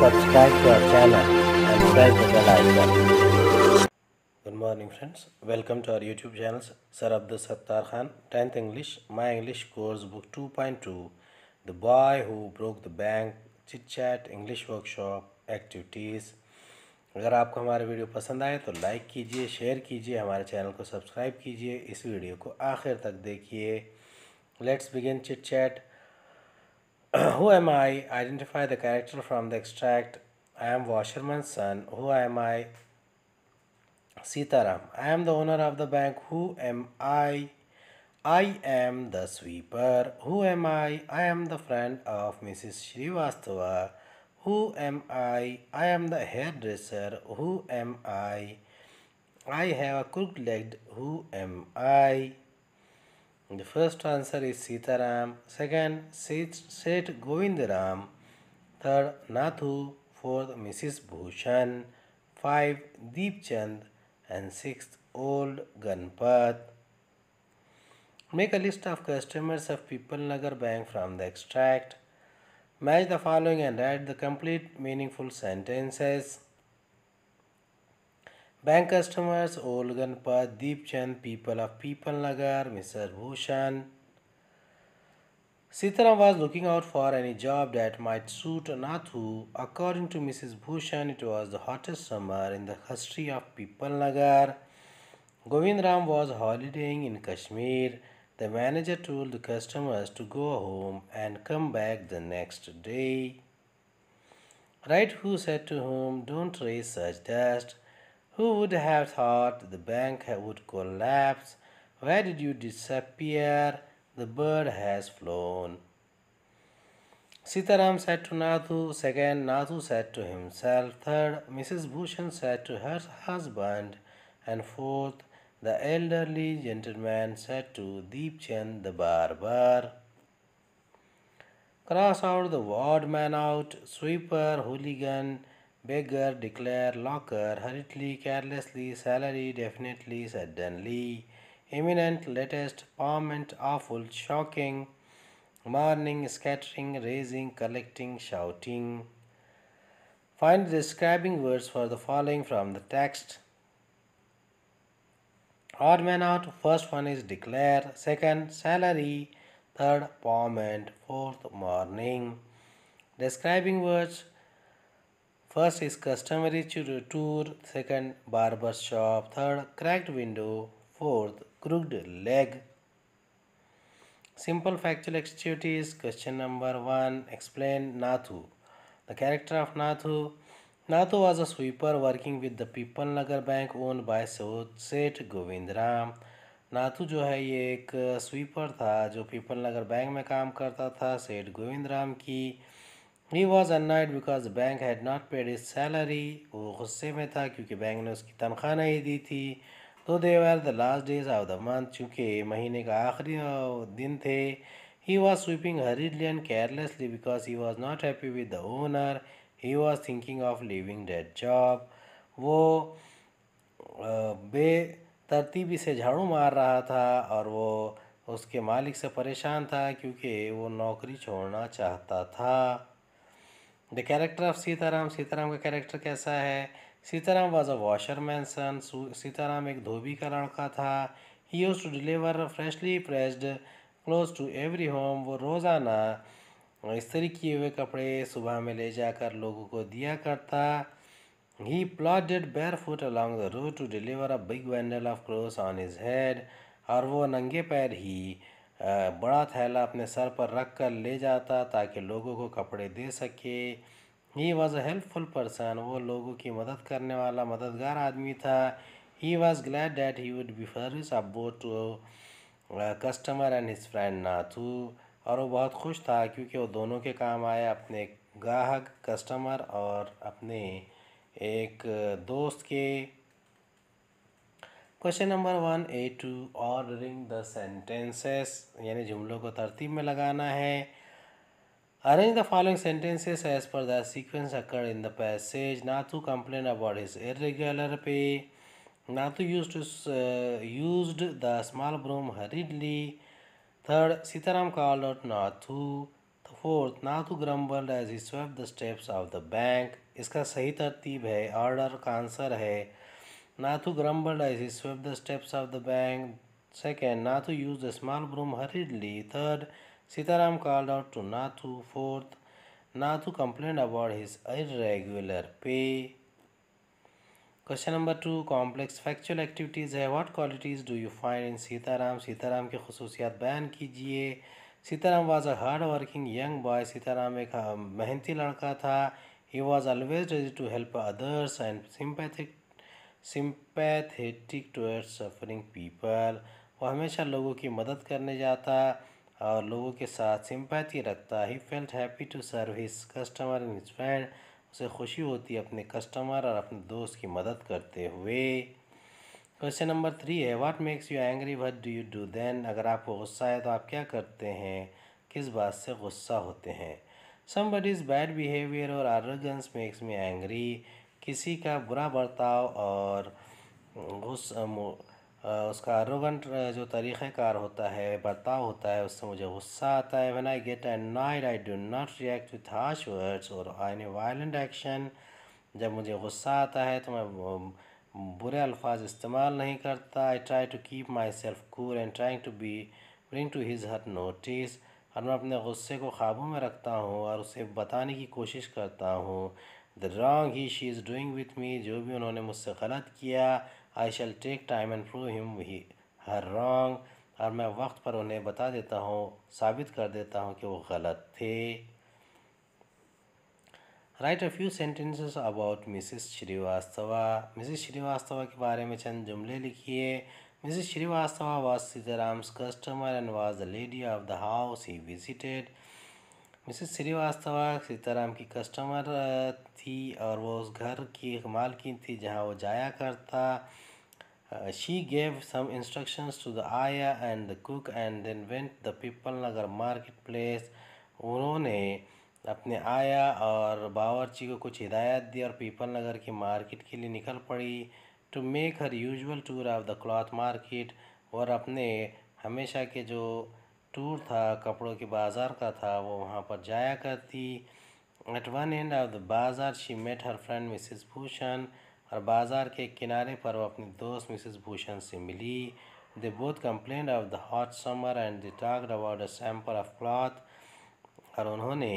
subscribe to our channel and press the bell icon. Good morning friends. Welcome to our YouTube channel Sir Abdul Sattar Khan 10th English My English Course Book 2.2 The Boy Who Broke the Bank Chit Chat English Workshop Activities अगर आपको हमारा video पसंद आए तो like कीजिए share कीजिए हमारे channel को सब्सक्राइब कीजिए इस वीडियो को आखिर तक देखिए let's begin chit chat who am I? Identify the character from the extract. I am washerman's son. Who am I? Sitaram. I am the owner of the bank. Who am I? I am the sweeper. Who am I? I am the friend of Mrs. Shrivastava. Who am I? I am the hairdresser. Who am I? I have a crooked leg. Who am I? The first answer is Sitaram, second Seth Govindaram, third Nathu, fourth Mrs. Bhushan, five Deepchand, and sixth Old Ganpat. Make a list of customers of People Nagar Bank from the extract. Match the following and add the complete meaningful sentences. Bank customers Olgan Pad, Deep Chand, people of People Nagar, Mr. Bhushan. Sitaram was looking out for any job that might suit Nathu. According to Mrs. Bhushan, it was the hottest summer in the history of People Nagar. Govindram was holidaying in Kashmir. The manager told the customers to go home and come back the next day. Right who said to whom, Don't raise such dust. Who would have thought the bank would collapse? Where did you disappear? The bird has flown. Sitaram said to Nathu, second Nathu said to himself, third Mrs. Bhushan said to her husband, and fourth the elderly gentleman said to Deepchand the barber. Cross out the wardman out, sweeper, hooligan, beggar, declare, locker, hurriedly, carelessly, salary, definitely, suddenly, imminent, latest, permanent, awful, shocking, morning, scattering, raising, collecting, shouting. Find the describing words for the following from the text. Odd man out, first one is declare, second, salary, third, payment. fourth, morning. Describing words First is customary tour, second barber shop, third cracked window, fourth crooked leg. Simple factual activities. Question number one. Explain Nathu. The character of Nathu. Nathu was a sweeper working with the Peepal Nagar bank own by Seth Govind Ram Nathu जो है ये एक sweeper था जो people Nagar bank में काम करता था सेठ गोविंद राम की he was annoyed because bank had not paid his salary वो गुस्से में था क्योंकि बैंक ने उसकी तनख्वाह नहीं दी थी तो they are the last days of the month चूँकि महीने का आखिरी दिन थे he was sweeping hurriedly and carelessly because he was not happy with the owner he was thinking of leaving that job वो बेतरतीबी से झाड़ू मार रहा था और वो उसके मालिक से परेशान था क्योंकि वो नौकरी छोड़ना चाहता था the character of Sitaram Sitaram का कैरेक्टर कैसा है Sitaram was a washerman son Sitaram एक धोबी का लड़का था he use to deliver freshly pressed clothes to every home वो रोज़ाना इस्त्री किए हुए कपड़े सुबह में ले जाकर लोगों को दिया करता he plodded bare foot along the road to deliver a big bundle of cloth on his head और वो नंगे पैर ही बड़ा थैला अपने सर पर रख कर ले जाता ताकि लोगों को कपड़े दे सके he was a helpful person वो लोगों की मदद करने वाला मददगार आदमी था he was glad that he would be service of to customer and his friend Nathu और वो बहुत खुश था क्योंकि वो दोनों के काम आए अपने ग्राहक कस्टमर और अपने एक दोस्त के question number one A two ordering the sentences यानी जुमलों को तरतीब में लगाना है arrange the following sentences as per the sequence occur in the passage ना to complain about his irregular pay ना to use to use the small broom hurriedly third Sitaram call out Nathu fourth Nathu grumble as he swept the steps of the bank इसका सही तरतीब है order का answer है Nathu grumbled as he swept the steps of the bank. Second, Nathu used a small broom hurriedly. Third, Sitaram called out to Nathu. Fourth, Nathu complained about his irregular pay. Question number two complex factual activities है what qualities do you find in Sitaram Sitaram की खसूसियात बयान कीजिए Sitaram was a hard working young boy Sitaram एक मेहनती लड़का था he was always ready to help others and sympathic sympathetic toward suffering people वह हमेशा लोगों की मदद करने जाता और लोगों के साथ सिंपैथी रखता he felt happy to serve his customer in his friend उसे खुशी होती है अपने कस्टमर और अपने दोस्त की मदद करते हुए क्वेश्चन नंबर थ्री है what makes you angry what do you do then अगर आपको गुस्सा है तो आप क्या करते हैं किस बात से गुस्सा होते हैं समबडीज़ बैड बिहेवियर और आरोगेंस मेक्स मी एंग्री किसी का बुरा बर्ताव और उस उसका अरोगेंट जो तरीक़ार होता है बर्ताव होता है उससे मुझे गुस्सा आता है when I get night I do not react with harsh words और एनी वायलेंट एक्शन जब मुझे गुस्सा आता है तो मैं बुरे अल्फाज इस्तेमाल नहीं करता I try to keep myself cool and trying to be bring to his her notice और मैं अपने गुस्से को काबू में रखता हूँ और उसे बताने की कोशिश करता हूँ the wrong he she is doing with me जो भी उन्होंने मुझसे गलत किया I shall take time and prove him he her wrong और मैं वक्त पर उन्हें बता देता हूँ साबित कर देता हूँ कि वो गलत थे right a few sentences about Mrs Srivastava Mrs Srivastava के बारे में चंद जुमले लिखिए Mrs Srivastava was Sitaram's customer and was the lady of the house he visited Mrs Srivastava Sitaram की कस्टमर थी और वो उस घर की कमाल की थी जहाँ वो जाया करता she gave some instructions to the ayah and the cook and then went the Peepal Nagar market place उन्होंने अपने आया और बावरची को कुछ हिदायत दी और पीपल नगर की मार्केट के लिए निकल पड़ी to make her usual tour of the cloth market और अपने हमेशा के जो टूर था कपड़ों के बाज़ार का था वो वहाँ पर जाया करती at one end of the bazaar she met her friend Mrs Bhushan और बाज़ार के किनारे पर वो अपनी दोस्त मिसेस भूषण से मिली they both complain of the hot summer and the talked about a sample of cloth और उन्होंने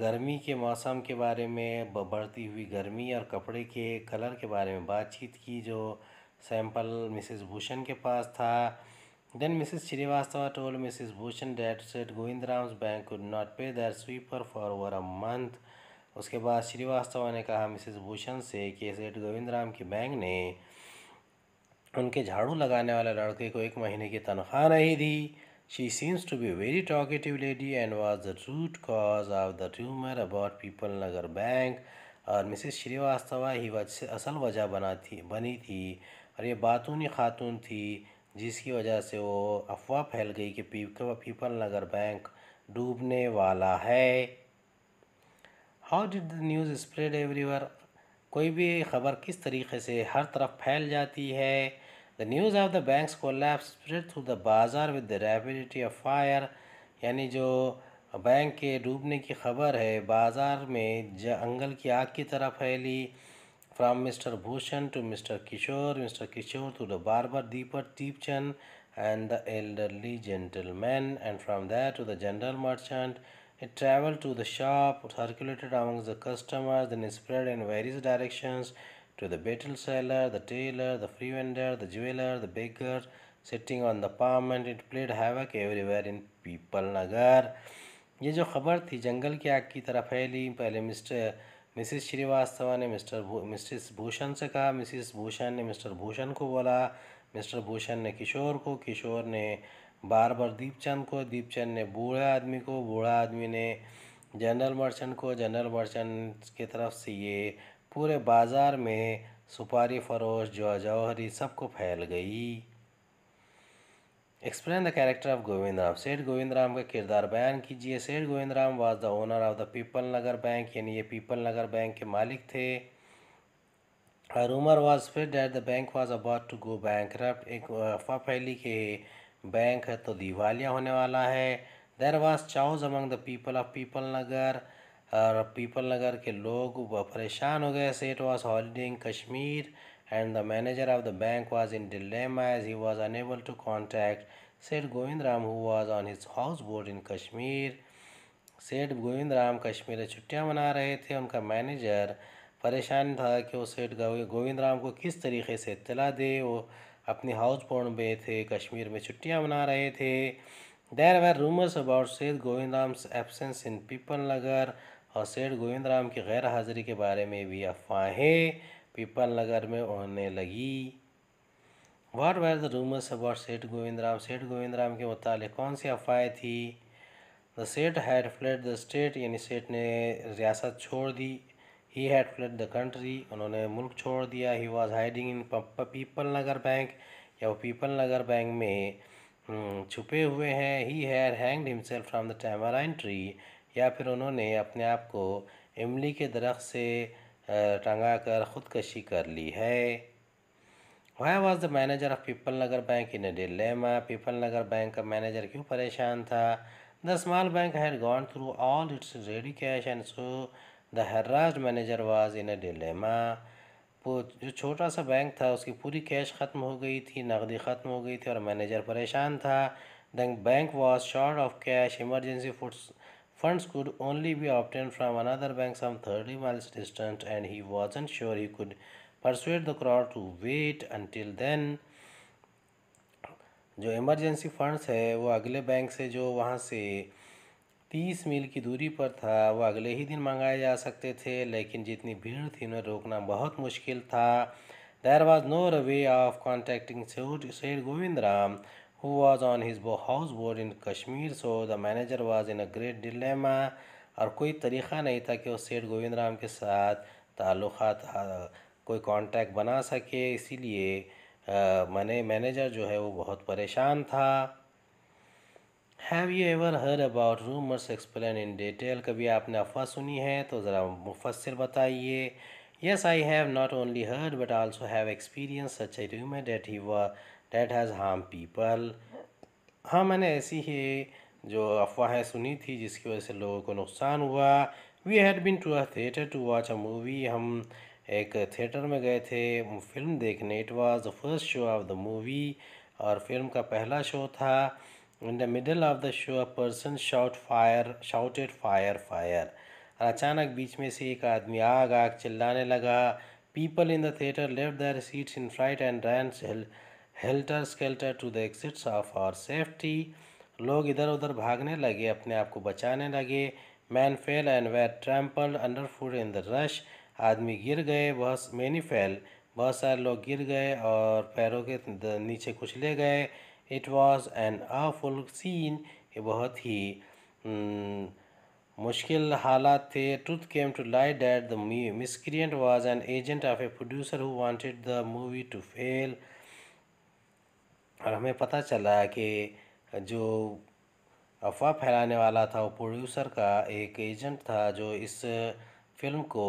गर्मी के मौसम के बारे में बढ़ती हुई गर्मी और कपड़े के कलर के बारे में बातचीत की जो सैम्पल मिसिस भूषण के पास था Then Mrs. Shrivastava told Mrs. Bhushan that said Govindram's bank could not pay their sweeper for over a month. उसके बाद श्रीवास्तवा ने कहा मिसेस भूषण से कि सेठ गोविंदराम की बैंक ने उनके झाड़ू लगाने वाले लड़के को एक महीने की तनख्वाह नहीं दी she seems to be very talkative lady and was the root cause of the rumour about Peepal Nagar bank और मिसेस श्रीवास्तवा ही वज, असल वजह बना थी बनी थी और ये बातूनी खातून थी जिसकी वजह से वो अफवाह फैल गई कि पीपल नगर बैंक डूबने वाला है how did the news spread everywhere कोई भी खबर किस तरीके से हर तरफ फैल जाती है the news of the bank's lap spread through the bazaar with the rapidity of fire यानी जो बैंक के डूबने की खबर है बाज़ार में जंगल की आग की तरह फैली from Mr. Bhushan to Mr. Kishore, Mr. Kishore to the barber Deepak Deepchan and the elderly gentleman, and from there to the general merchant. It traveled to the shop, circulated amongst the customers, then spread in various directions to the betel seller, the tailor, the free vendor, the jeweler, the baker, sitting on the pavement. It played havoc everywhere in People Nagar. ये जो ख़बर थी जंगल की आग की तरह फैली पहले मिस्टर मिसिस श्रीवास्तवा ने मिस्टर भू मिसिस भूषण से कहा मिसिस भूषण ने मिस्टर भूषण को बोला मिस्टर भूषण ने किशोर को किशोर ने बार बार दीपचंद को दीपचंद ने बूढ़े आदमी को बूढ़ा आदमी ने जनरल मर्चेंट को जनरल मर्चेंट की तरफ से ये पूरे बाज़ार में सुपारी फरोश जो जौहरी सबको फैल गई explain the character of Govind Ram Seth Govind Ram का किरदार बयान कीजिए Seth Govind Ram was the owner of the Peepal Nagar bank यानी ये पीपल नगर बैंक के मालिक थे rumour was spread that the bank was about to go bank एक अफवाह फैली के बैंक है तो दिवालिया होने वाला है there was chaos among the people of Peepal Nagar और पीपल नगर के लोग परेशान हो गए Seth was holiday in Kashmir and the manager of the bank was in dilemma as he was unable to contact said Govindram who was on his houseboat in Kashmir सेठ गोविंद राम कश्मीर छुट्टियां मना रहे थे उनका मैनेजर परेशान था कि वो सेठ गोविंद राम को किस तरीके से इतला दे वो अपनी हाउस बोट में थे कश्मीर में छुट्टियां मना रहे थे there were rumours about Seth Govind Ram absence in Peepal Nagar और सेठ गोविंद राम की गैर हाजिरी के बारे में भी अफवाहें पीपल नगर में होने लगी what were the rumours about Seth Govind Ram Seth Govind Ram के मुतालिक कौन सी अफवाहें थी द सेठ हैड फ्लेड द स्टेट यानी सेठ ने रियासत छोड़ दी ही हैड फ्लेड द कंट्री उन्होंने मुल्क छोड़ दिया ही was hiding in Peepal Nagar bank या वो पीपल नगर बैंक में हम्म, छुपे हुए हैं he had hanged himself from the tamarind tree या फिर उन्होंने अपने आप को इमली के दरख्त से टंगा कर ख़ुदकशी कर ली है why was the manager of Peepal Nagar bank in dilemma Peepal Nagar bank का मैनेजर क्यों परेशान था the small bank had gone through all its ready cash and so the harassed manager was in dilemma जो छोटा सा बैंक था उसकी पूरी कैश ख़त्म हो गई थी नकदी ख़त्म हो गई थी और मैनेजर परेशान था दैंक bank was short of cash emergency funds Funds could only be obtained from another bank some 30 miles distant and he wasn't sure he could persuade the crowd to wait until then. जो emergency funds है वो अगले bank से जो वहाँ से तीस मील की दूरी पर था वो अगले ही दिन मंगाए जा सकते थे लेकिन जितनी भीड़ थी उन्हें रोकना बहुत मुश्किल था there was no way of contacting Seth Govind Ram who was on his houseboat in Kashmir. So the manager was in a great dilemma. और कोई तरीक़ा नहीं था कि वो सेठ गोविंद राम के साथ ताल्लुक़ कोई कांटेक्ट बना सके इसीलिए मैंने मैनेजर जो है वो बहुत परेशान था have you ever heard about rumours explain in detail कभी आपने अफवाह सुनी है तो ज़रा मुफसर बताइए yes I have not only heard but also have experience such a rumour that he was that has harm people हाँ मैंने ऐसी ही जो अफवाहें सुनी थी जिसकी वजह से लोगों को नुकसान हुआ we had been to a theatre to watch a movie हम एक थिएटर में गए थे फिल्म देखने it was the first show of the movie और फिल्म का पहला शो था in the middle of the show a person shot fire shouted fire fire और अचानक बीच में से एक आदमी आग आग चिल्लाने लगा people in the theatre left their seats in flight and ran helter skelter to the exits of our safety लोग इधर उधर भागने लगे अपने आप को बचाने लगे man fell and were trample under foot in the rush आदमी गिर गए बहुत मैनी फेल बहुत सारे लोग गिर गए और पैरों के नीचे कुछ ले गए it was an awful scene ये बहुत ही हम्म, मुश्किल हालात थे truth came to light that the miscreant was an agent of a producer who wanted the movie to fail और हमें पता चला कि जो अफवाह फैलाने वाला था वो प्रोड्यूसर का एक एजेंट था जो इस फिल्म को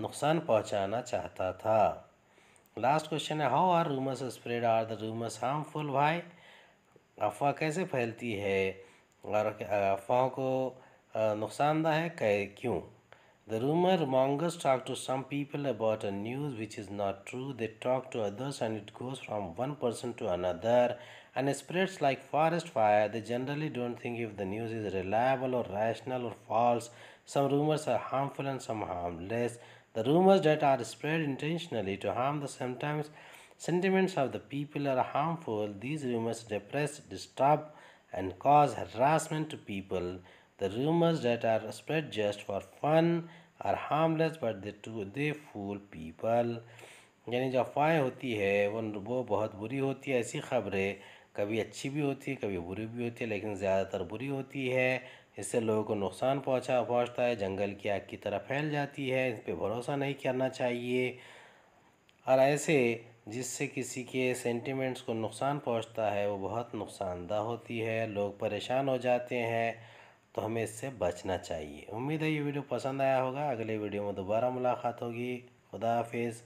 नुकसान पहुंचाना चाहता था लास्ट क्वेश्चन है how are rumours spread are the rumours harmful भाई अफवाह कैसे फैलती है और अफवाहों को नुकसानदायक है क्यों The rumor mongers talk to some people about a news which is not true. They talk to others and it goes from one person to another and it spreads like forest fire. They generally don't think if the news is reliable or rational or false. Some rumors are harmful and some harmless. The rumors that are spread intentionally to harm the sometimes sentiments of the people are harmful. These rumors depress, disturb, and cause harassment to people. The rumors that are spread just for fun are harmless but they too they fool people. यानी जो अफवाहें होती है वो वो बहुत बुरी होती है ऐसी खबरें कभी अच्छी भी होती है कभी बुरी भी होती है लेकिन ज़्यादातर बुरी होती है इससे लोगों को नुकसान पहुंचा पहुंचता है जंगल की आग की तरह फैल जाती है इस पर भरोसा नहीं करना चाहिए और ऐसे जिससे किसी के सेंटिमेंट्स को नुकसान पहुंचता है वो बहुत नुकसानदह होती है लोग परेशान हो जाते हैं तो हमें इससे बचना चाहिए उम्मीद है ये वीडियो पसंद आया होगा अगले वीडियो में दोबारा मुलाकात होगी खुदा हाफिज़